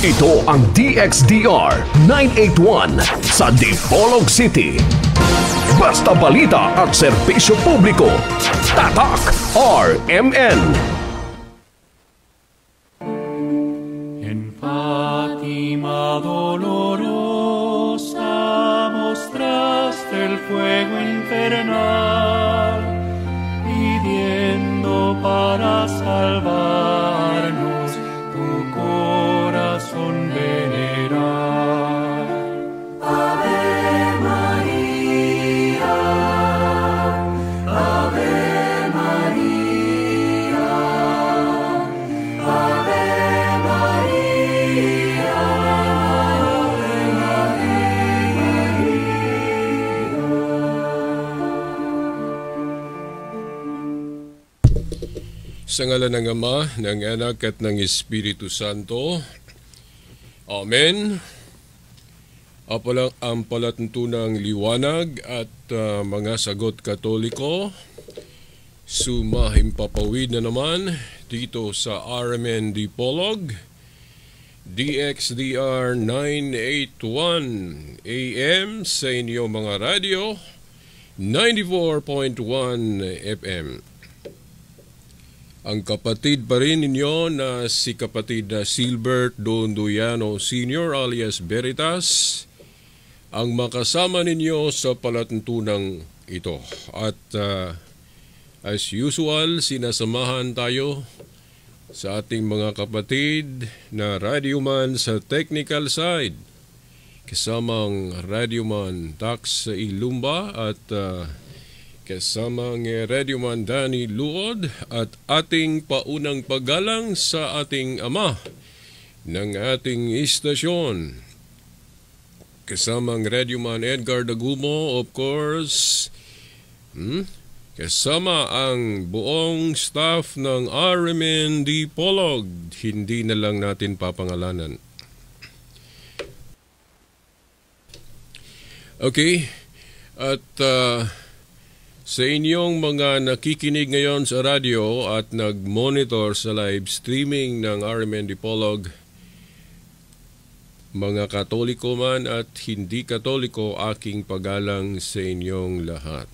Ito ang DXDR 981 Sandy Dipolog City. Basta palita al servicio público. Tatak RMN. En Fátima dolorosa mostraste el fuego infernal pidiendo para salvarnos sa ngalan ng Ama, ng Anak at ng Espiritu Santo. Amen. Apalang ang palatuntunang liwanag at uh, mga sagot katoliko, sumahimpapawid na naman dito sa RMN Dipolog, DXDR 981 AM sa inyo mga radyo, 94.1 FM ang kapatid pa rin ninyo na si kapatid na Silbert Donduyano Sr. alias Veritas ang makasama ninyo sa palatuntunang ito. At uh, as usual, sinasamahan tayo sa ating mga kapatid na Radio Man sa technical side kasamang radioman Tax Ilumba at uh, kasamang Radio Mandani Luod at ating paunang paggalang sa ating Ama ng ating istasyon. Kasamang Radio Man Edgar Dagumo, of course, hmm? kasama ang buong staff ng RMND Polog. Hindi na lang natin papangalanan. Okay, at uh, sa inyong mga nakikinig ngayon sa radyo at nag-monitor sa live streaming ng RMN Dipolog, mga Katoliko man at hindi Katoliko, aking pagalang sa inyong lahat.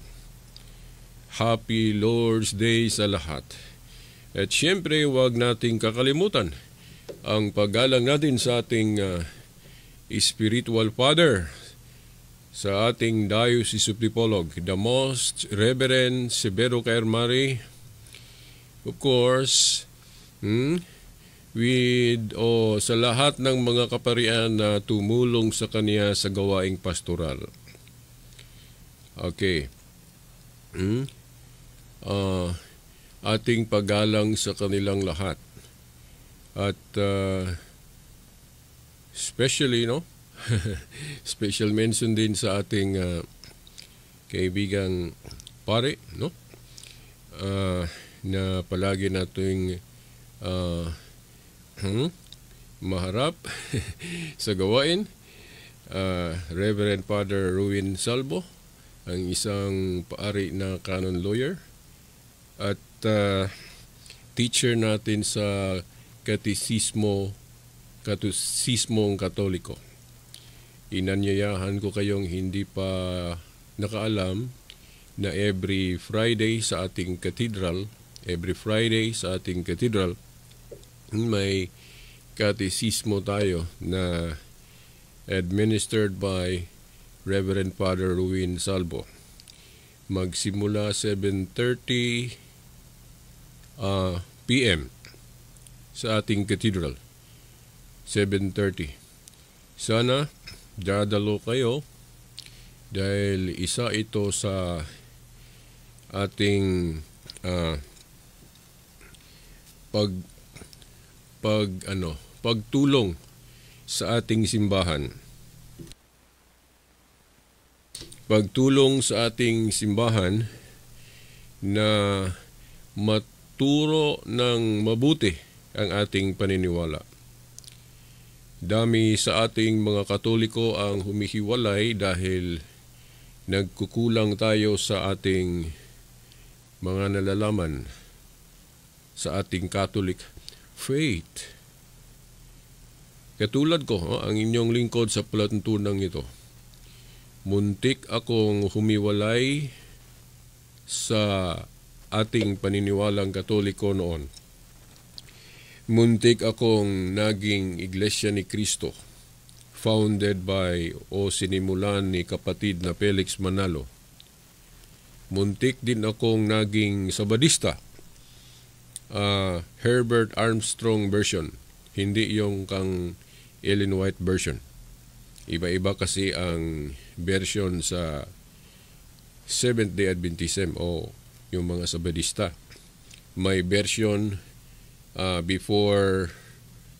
Happy Lord's Day sa lahat. At siyempre, huwag nating kakalimutan ang paggalang natin sa ating uh, Spiritual Father, sa ating Diocese Suplepolog, the most Reverend Severo Kermari. Of course, hmm, with o oh, sa lahat ng mga kaparian na tumulong sa kanya sa gawaing pastoral. Okay. Hmm? Uh, ating paggalang sa kanilang lahat. At uh, ah, especially, no? special mention din sa ating uh, kaibigan pare, no? Uh, na palagi nating uh, hmm, maharap sa gawain. Uh, Reverend Father Ruin Salvo, ang isang paari na canon lawyer at uh, teacher natin sa Katisismo Katisismong Katoliko inanyayahan ko kayong hindi pa nakaalam na every Friday sa ating cathedral, every Friday sa ating cathedral, may katesismo tayo na administered by Reverend Father Ruin Salvo. Magsimula 7.30 uh, p.m. sa ating cathedral. 7.30. Sana Dadalo kayo dahil isa ito sa ating uh, pag pag ano pagtulong sa ating simbahan pagtulong sa ating simbahan na maturo ng mabuti ang ating paniniwala Dami sa ating mga Katoliko ang humihiwalay dahil nagkukulang tayo sa ating mga nalalaman sa ating Catholic faith. Katulad ko, oh, ang inyong lingkod sa palatuntunang ito, muntik akong humiwalay sa ating paniniwalang Katoliko noon. Muntik akong naging Iglesia ni Cristo, founded by o sinimulan ni kapatid na Felix Manalo. Muntik din akong naging Sabadista, uh, Herbert Armstrong version, hindi yung kang Ellen White version. Iba-iba kasi ang version sa Seventh-day Adventism o yung mga Sabadista. May version uh, before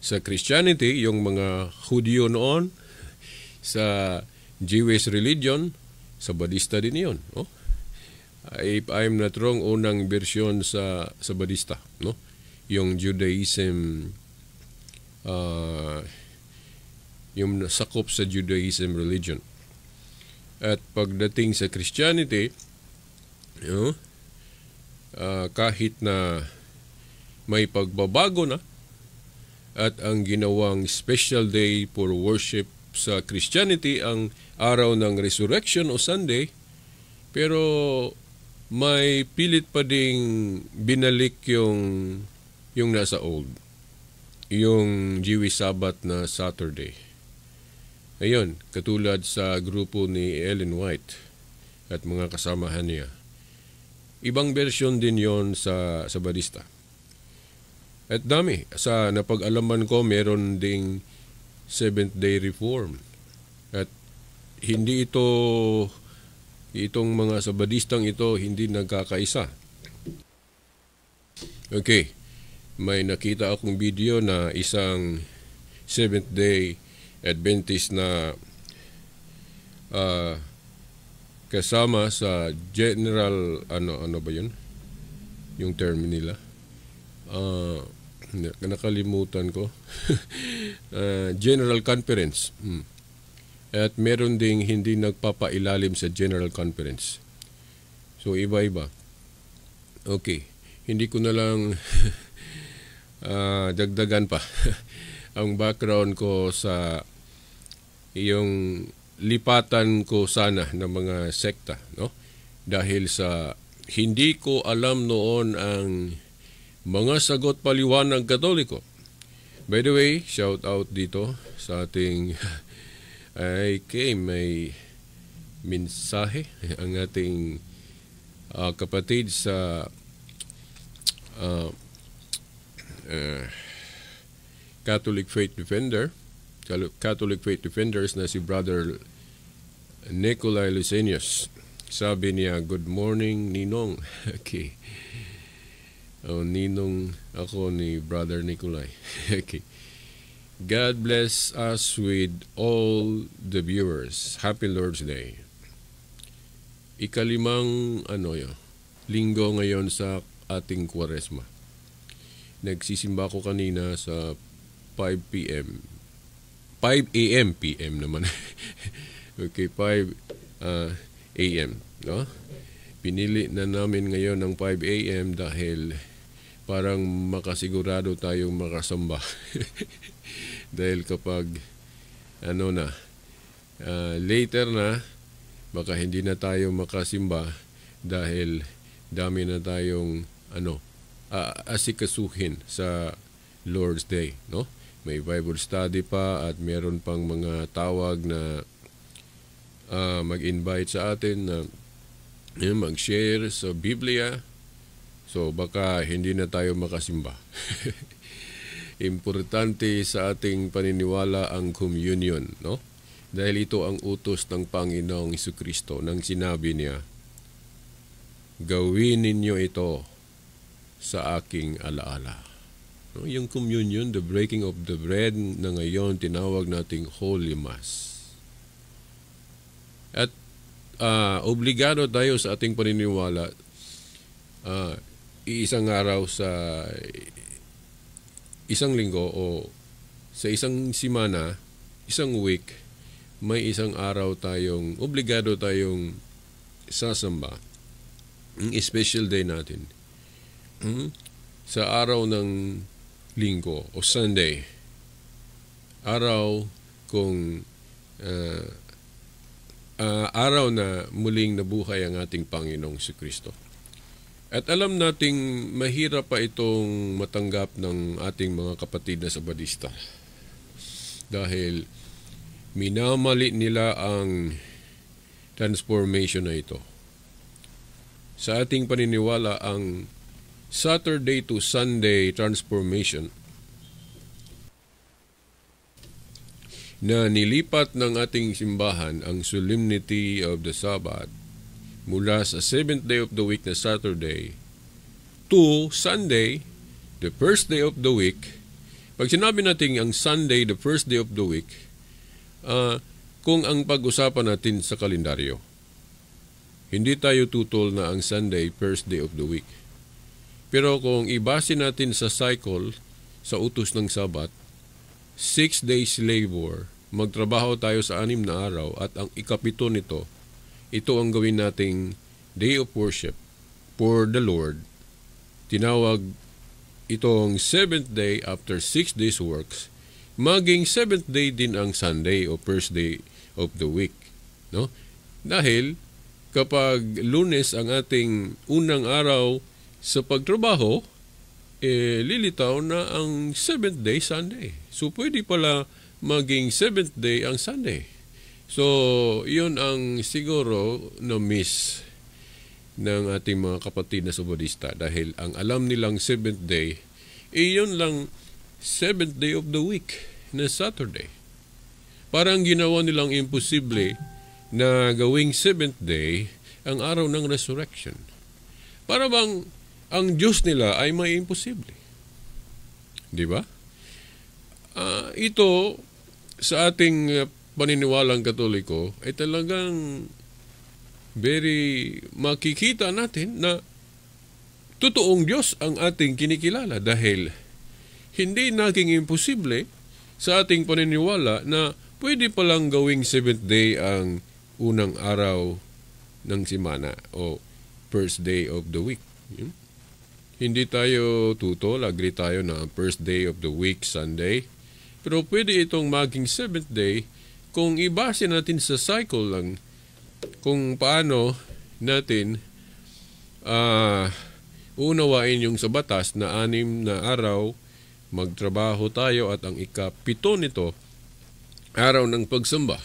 sa Christianity, yung mga Hudyo noon, sa Jewish religion, sa Badista din yun. No? If I'm not wrong, unang version sa, sa Badista. No? Yung Judaism, uh, yung sakop sa Judaism religion. At pagdating sa Christianity, you know, uh, ah, kahit na may pagbabago na at ang ginawang special day for worship sa Christianity ang araw ng resurrection o Sunday pero may pilit pa ding binalik yung yung nasa old yung Jewish Sabbath na Saturday Ayun, katulad sa grupo ni Ellen White at mga kasamahan niya. Ibang version din yon sa, sa barista. At dami. Sa napag-alaman ko, meron ding Seventh-day Reform. At hindi ito, itong mga sabadistang ito, hindi nagkakaisa. Okay. May nakita akong video na isang Seventh-day Adventist na uh, kasama sa general ano ano ba yun yung term nila uh, nakalimutan ko. uh, General Conference. Hmm. At meron ding hindi nagpapailalim sa General Conference. So iba-iba. Okay. Hindi ko na lang uh, dagdagan pa ang background ko sa yung lipatan ko sana ng mga sekta, no? Dahil sa hindi ko alam noon ang mga sagot paliwanag katoliko. By the way, shout out dito sa ating ay kay may mensahe ang ating uh, kapatid sa uh, uh, Catholic Faith Defender Catholic Faith Defenders na si Brother Nikolai Lucenius. Sabi niya, Good morning, Ninong. okay o ninong ako ni Brother Nikolai. okay. God bless us with all the viewers. Happy Lord's Day. Ikalimang ano yo, linggo ngayon sa ating kwaresma. Nagsisimba ko kanina sa 5 p.m. 5 a.m. p.m. naman. okay, 5 uh, a.m. No? Pinili na namin ngayon ng 5 a.m. dahil parang makasigurado tayong makasamba. Dahil kapag ano na, uh, later na, baka hindi na tayo makasimba dahil dami na tayong ano, uh, asikasuhin sa Lord's Day, no? May Bible study pa at meron pang mga tawag na uh, mag-invite sa atin na uh, mag-share sa Biblia, So baka hindi na tayo makasimba. Importante sa ating paniniwala ang communion, no? Dahil ito ang utos ng Panginoong Isu Kristo nang sinabi niya, Gawin ninyo ito sa aking alaala. No? Yung communion, the breaking of the bread na ngayon tinawag nating Holy Mass. At uh, obligado tayo sa ating paniniwala uh, isang araw sa isang linggo o sa isang simana, isang week, may isang araw tayong obligado tayong sasamba. Ang special day natin. Hmm? Sa araw ng linggo o Sunday. Araw kung uh, uh, araw na muling nabuhay ang ating Panginoong si Kristo. At alam nating mahirap pa itong matanggap ng ating mga kapatid na sabadista. Dahil minamali nila ang transformation na ito. Sa ating paniniwala, ang Saturday to Sunday transformation na nilipat ng ating simbahan ang solemnity of the Sabbath mula sa seventh day of the week na Saturday to Sunday, the first day of the week. Pag sinabi natin ang Sunday, the first day of the week, uh, kung ang pag-usapan natin sa kalendaryo, hindi tayo tutol na ang Sunday, first day of the week. Pero kung ibase natin sa cycle, sa utos ng Sabat, six days labor, magtrabaho tayo sa anim na araw at ang ikapito nito ito ang gawin nating day of worship for the Lord. Tinawag itong seventh day after six days works, maging seventh day din ang Sunday o first day of the week. No? Dahil kapag lunes ang ating unang araw sa pagtrabaho, eh, lilitaw na ang seventh day Sunday. So pwede pala maging seventh day ang Sunday. So, yun ang siguro na miss ng ating mga kapatid na subodista dahil ang alam nilang seventh day, iyon eh, lang seventh day of the week na Saturday. Parang ginawa nilang imposible na gawing seventh day ang araw ng resurrection. Para bang ang Diyos nila ay may imposible. Di ba? Uh, ito sa ating paniniwalang katoliko ay talagang very makikita natin na totoong Diyos ang ating kinikilala dahil hindi naging imposible sa ating paniniwala na pwede palang gawing seventh day ang unang araw ng simana o first day of the week. Hmm? Hindi tayo tutol, agree tayo na first day of the week, Sunday. Pero pwede itong maging seventh day kung ibase natin sa cycle lang, kung paano natin uh, unawain yung sa batas na anim na araw magtrabaho tayo at ang ikapito nito araw ng pagsamba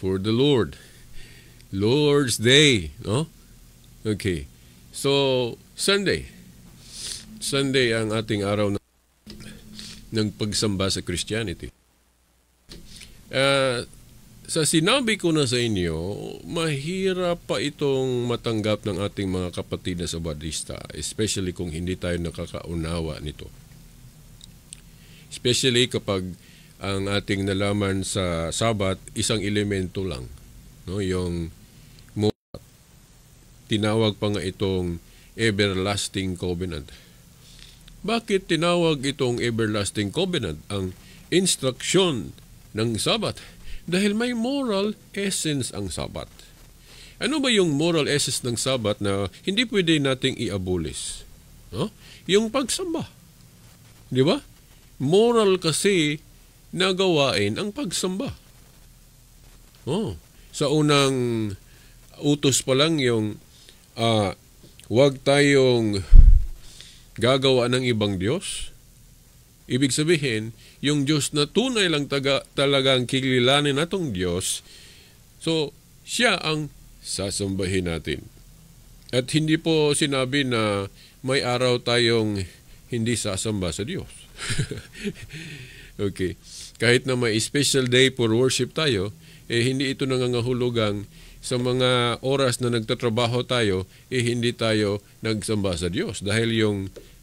for the Lord Lord's Day no okay so Sunday Sunday ang ating araw ng, ng pagsamba sa Christianity Uh, sa sinabi ko na sa inyo, mahirap pa itong matanggap ng ating mga kapatid na sabadista, especially kung hindi tayo nakakaunawa nito. Especially kapag ang ating nalaman sa sabat, isang elemento lang. No? Yung Moab, tinawag pa nga itong everlasting covenant. Bakit tinawag itong everlasting covenant? Ang instruction ng Sabat dahil may moral essence ang Sabat. Ano ba yung moral essence ng Sabat na hindi pwede nating i-abolish? No? Yung pagsamba. Di ba? Moral kasi na gawain ang pagsamba. Oh, sa unang utos pa lang yung uh, ah, wag tayong gagawa ng ibang Diyos. Ibig sabihin, yung Diyos na tunay lang taga, ang kililanin natong Diyos, so siya ang sasambahin natin. At hindi po sinabi na may araw tayong hindi sasamba sa Diyos. okay. Kahit na may special day for worship tayo, eh hindi ito nangangahulugang sa mga oras na nagtatrabaho tayo, eh hindi tayo nagsamba sa Diyos. Dahil yung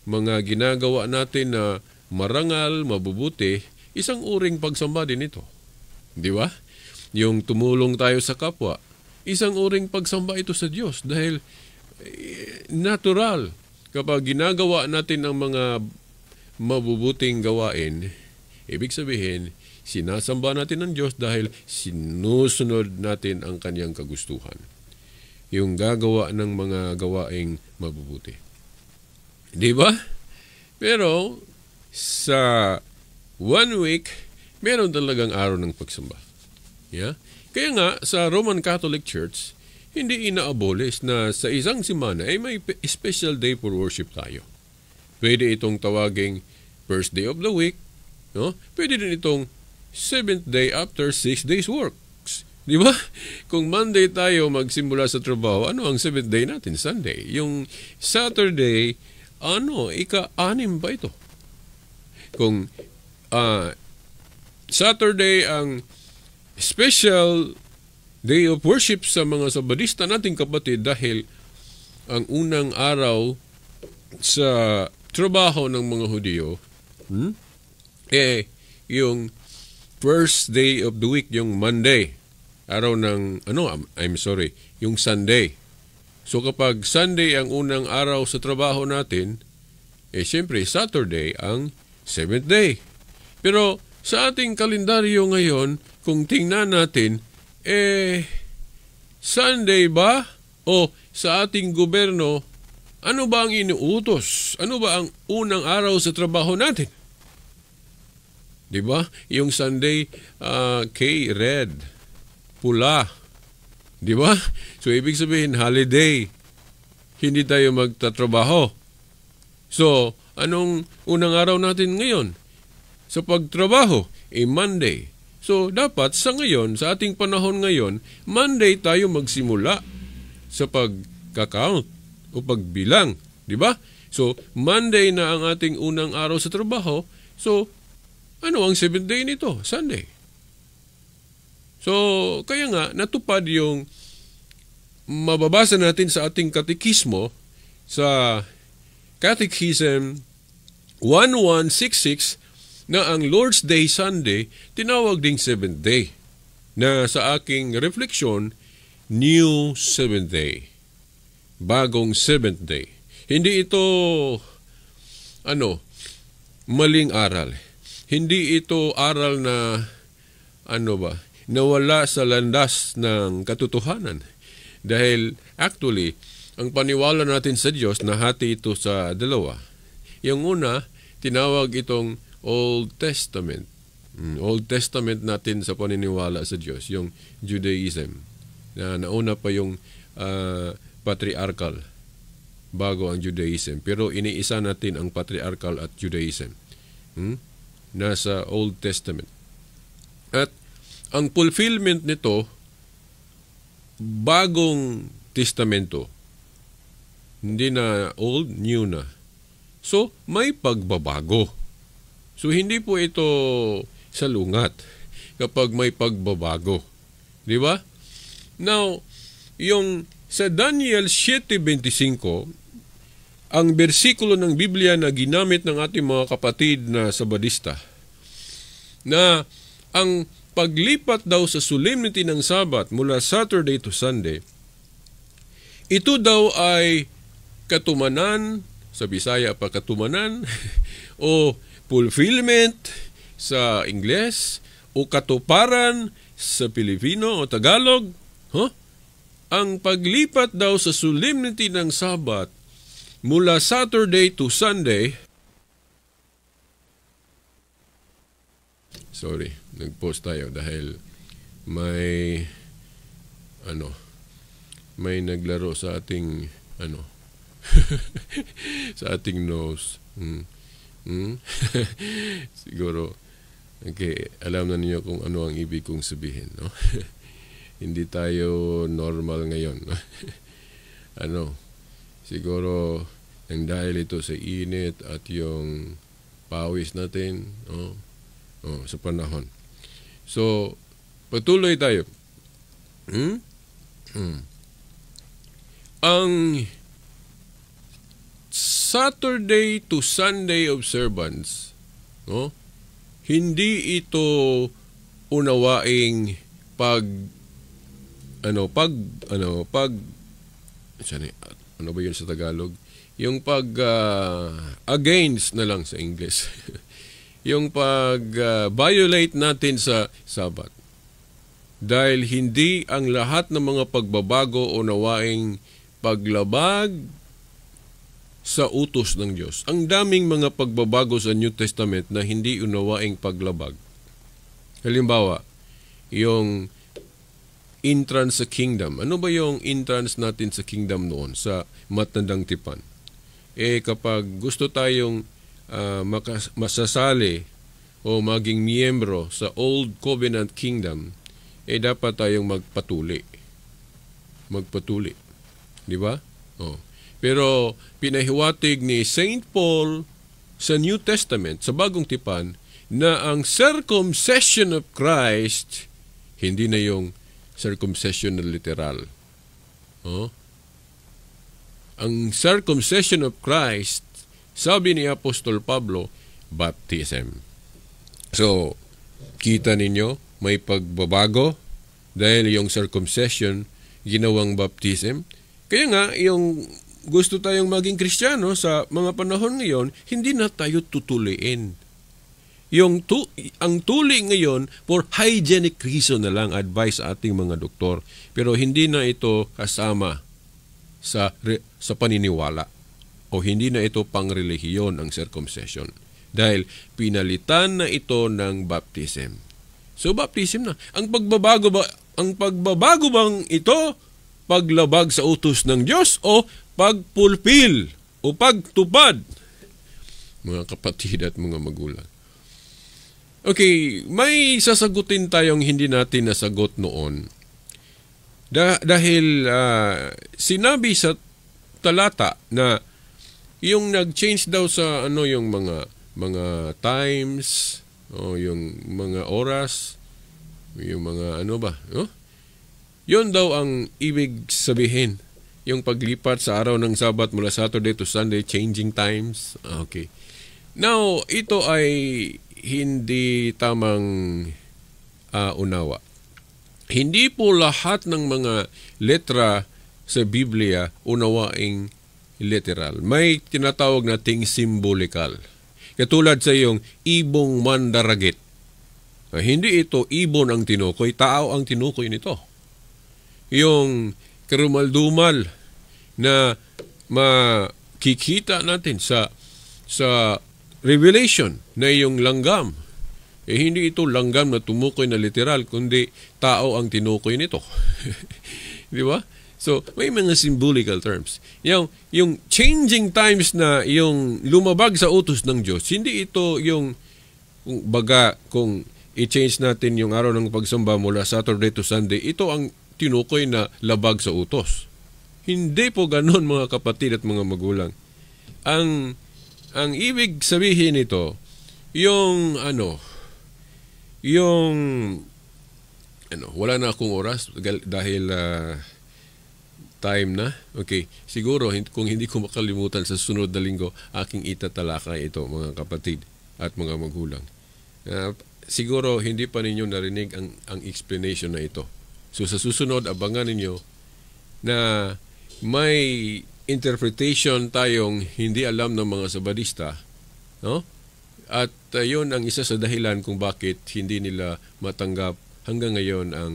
mga ginagawa natin na uh, marangal, mabubuti, isang uring pagsamba din ito. Di ba? Yung tumulong tayo sa kapwa, isang uring pagsamba ito sa Diyos dahil eh, natural kapag ginagawa natin ang mga mabubuting gawain, ibig sabihin, sinasamba natin ang Diyos dahil sinusunod natin ang kanyang kagustuhan. Yung gagawa ng mga gawaing mabubuti. Di ba? Pero sa one week, meron talagang araw ng pagsamba. Yeah? Kaya nga, sa Roman Catholic Church, hindi inaabolis na sa isang simana ay eh, may special day for worship tayo. Pwede itong tawaging first day of the week, no? pwede din itong seventh day after six days works. Di ba? Kung Monday tayo magsimula sa trabaho, ano ang seventh day natin? Sunday. Yung Saturday, ano, ika-anim ba ito? kung uh, Saturday ang special day of worship sa mga sabadista nating kapatid dahil ang unang araw sa trabaho ng mga Hudyo hmm? eh yung first day of the week yung Monday araw ng ano I'm, I'm sorry yung Sunday so kapag Sunday ang unang araw sa trabaho natin eh siyempre Saturday ang seventh day. Pero sa ating kalendaryo ngayon, kung tingnan natin, eh, Sunday ba? O sa ating gobyerno, ano ba ang inuutos? Ano ba ang unang araw sa trabaho natin? 'Di ba? Yung Sunday uh, ah, K red, pula. 'Di ba? So ibig sabihin holiday. Hindi tayo magtatrabaho. So, anong unang araw natin ngayon? Sa pagtrabaho, eh Monday. So dapat sa ngayon, sa ating panahon ngayon, Monday tayo magsimula sa pagkakaunt o pagbilang, di ba? So Monday na ang ating unang araw sa trabaho. So ano ang seventh day nito? Sunday. So kaya nga natupad yung mababasa natin sa ating katekismo sa Catechism 1166 na ang Lord's Day Sunday tinawag ding seventh day na sa aking refleksyon new seventh day bagong seventh day hindi ito ano maling aral hindi ito aral na ano ba nawala sa landas ng katotohanan dahil actually ang paniwala natin sa Diyos nahati ito sa dalawa yung una, tinawag itong Old Testament. Hmm, old Testament natin sa paniniwala sa Diyos, yung Judaism. Na nauna pa yung uh, patriarchal bago ang Judaism. Pero iniisa natin ang patriarchal at Judaism. Hmm? Nasa Old Testament. At ang fulfillment nito, bagong testamento. Hindi na old, new na. So, may pagbabago. So, hindi po ito salungat kapag may pagbabago. Di ba? Now, yung sa Daniel 7.25, ang bersikulo ng Biblia na ginamit ng ating mga kapatid na sabadista, na ang paglipat daw sa solemnity ng Sabat mula Saturday to Sunday, ito daw ay katumanan sa Bisaya pa katumanan o fulfillment sa Ingles o katuparan sa Pilipino o Tagalog. Huh? Ang paglipat daw sa solemnity ng Sabat mula Saturday to Sunday Sorry, nag-post tayo dahil may ano may naglaro sa ating ano sa ating nose. Hmm. Hmm? Siguro, okay, alam na niyo kung ano ang ibig kong sabihin. No? Hindi tayo normal ngayon. No? ano, siguro, ang dahil ito sa init at yung pawis natin no? oh, sa panahon. So, patuloy tayo. Hmm? Hmm. Ang Saturday to Sunday observance, no? Hindi ito unawaing pag ano pag ano pag eh, ano ba 'yun sa Tagalog? Yung pag uh, against na lang sa English. yung pag uh, violate natin sa Sabat. Dahil hindi ang lahat ng mga pagbabago o nawaing paglabag sa utos ng Diyos. Ang daming mga pagbabago sa New Testament na hindi unawaing paglabag. Halimbawa, yung entrance sa kingdom. Ano ba yung entrance natin sa kingdom noon sa matandang tipan? Eh kapag gusto tayong uh, ah, makas- masasali o maging miyembro sa Old Covenant Kingdom, eh dapat tayong magpatuli. Magpatuli. Di ba? Oh. Pero pinahiwatig ni St. Paul sa New Testament, sa Bagong Tipan, na ang circumcision of Christ, hindi na yung circumcision na literal. Oh? Ang circumcision of Christ, sabi ni Apostol Pablo, baptism. So, kita ninyo, may pagbabago dahil yung circumcision, ginawang baptism. Kaya nga, yung gusto tayong maging kristyano sa mga panahon ngayon, hindi na tayo tutuliin. Yung tu ang tuli ngayon for hygienic reason na lang advice ating mga doktor. Pero hindi na ito kasama sa, re, sa paniniwala o hindi na ito pang-relihiyon ang circumcision. Dahil pinalitan na ito ng baptism. So baptism na. Ang pagbabago ba ang pagbabago bang ito paglabag sa utos ng Diyos o pag o pagtupad mga kapatid at mga magulang. Okay, may sasagutin tayong hindi natin nasagot noon. Da- dahil uh, sinabi sa talata na yung nag-change daw sa ano yung mga mga times o yung mga oras yung mga ano ba no? yun daw ang ibig sabihin yung paglipat sa araw ng Sabat mula Saturday to Sunday, changing times. Ah, okay. Now, ito ay hindi tamang uh, unawa. Hindi po lahat ng mga letra sa Biblia unawaing literal. May tinatawag na nating symbolical. Katulad sa yung ibong mandaragit. Uh, hindi ito ibon ang tinukoy, tao ang tinukoy nito. Yung karumaldumal na makikita natin sa sa revelation na iyong langgam. Eh, hindi ito langgam na tumukoy na literal, kundi tao ang tinukoy nito. Di ba? So, may mga symbolical terms. Yung, yung changing times na yung lumabag sa utos ng Diyos, hindi ito yung kung baga kung i-change natin yung araw ng pagsamba mula Saturday to Sunday, ito ang tinukoy na labag sa utos. Hindi po ganun mga kapatid at mga magulang. Ang ang ibig sabihin nito, yung ano, yung ano, wala na akong oras dahil uh, time na. Okay, siguro kung hindi ko makalimutan sa sunod na linggo, aking itatalakay ito mga kapatid at mga magulang. Uh, siguro hindi pa ninyo narinig ang, ang explanation na ito. So sa susunod, abangan ninyo na may interpretation tayong hindi alam ng mga sabadista. No? At uh, yun ang isa sa dahilan kung bakit hindi nila matanggap hanggang ngayon ang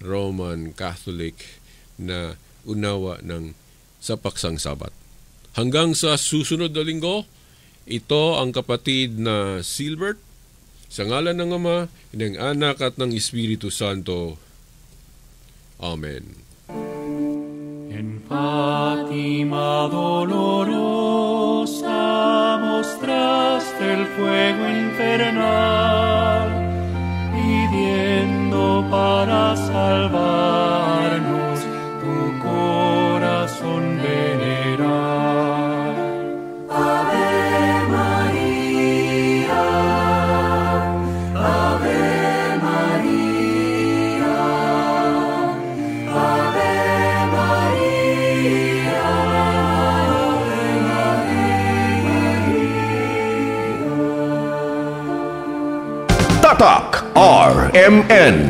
Roman Catholic na unawa ng sapaksang sabat. Hanggang sa susunod na linggo, ito ang kapatid na Silbert, sa ngalan ng Ama, ng Anak at ng Espiritu Santo. Amén. En Fátima dolorosa mostraste el fuego infernal, pidiendo para salvar. M N.